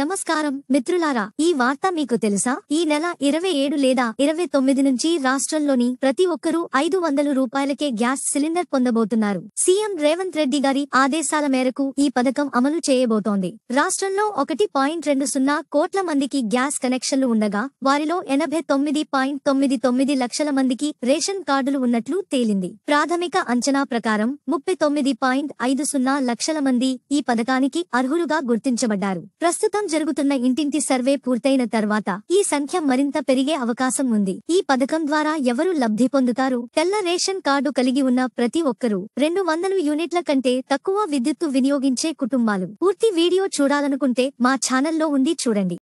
నమస్కారం మిత్రులారా ఈ వార్త మీకు తెలుసా ఈ నెల ఇరవై ఏడు లేదా ఇరవై తొమ్మిది నుంచి రాష్ట్రంలోని ప్రతి ఒక్కరూ ఐదు వందల రూపాయలకే గ్యాస్ సిలిండర్ పొందబోతున్నారు సీఎం రేవంత్ రెడ్డి గారి ఆదేశాల మేరకు ఈ పథకం అమలు చేయబోతోంది రాష్ట్రంలో ఒకటి పాయింట్ రెండు సున్నా కోట్ల మందికి గ్యాస్ కనెక్షన్లు ఉండగా వారిలో ఎనభై తొమ్మిది పాయింట్ తొమ్మిది తొమ్మిది లక్షల మందికి రేషన్ కార్డులు ఉన్నట్లు తేలింది ప్రాథమిక అంచనా ప్రకారం ముప్పై తొమ్మిది పాయింట్ ఐదు సున్నా లక్షల మంది ఈ పథకానికి అర్హులుగా గుర్తించబడ్డారు ప్రస్తుతం ప్రస్తుతం జరుగుతున్న ఇంటింటి సర్వే పూర్తయిన తర్వాత ఈ సంఖ్య మరింత పెరిగే అవకాశం ఉంది ఈ పథకం ద్వారా ఎవరు లబ్ధి పొందుతారు తెల్ల రేషన్ కార్డు కలిగి ఉన్న ప్రతి ఒక్కరూ రెండు వందల యూనిట్ల కంటే తక్కువ విద్యుత్తు వినియోగించే కుటుంబాలు పూర్తి వీడియో చూడాలనుకుంటే మా ఛానల్లో ఉండి చూడండి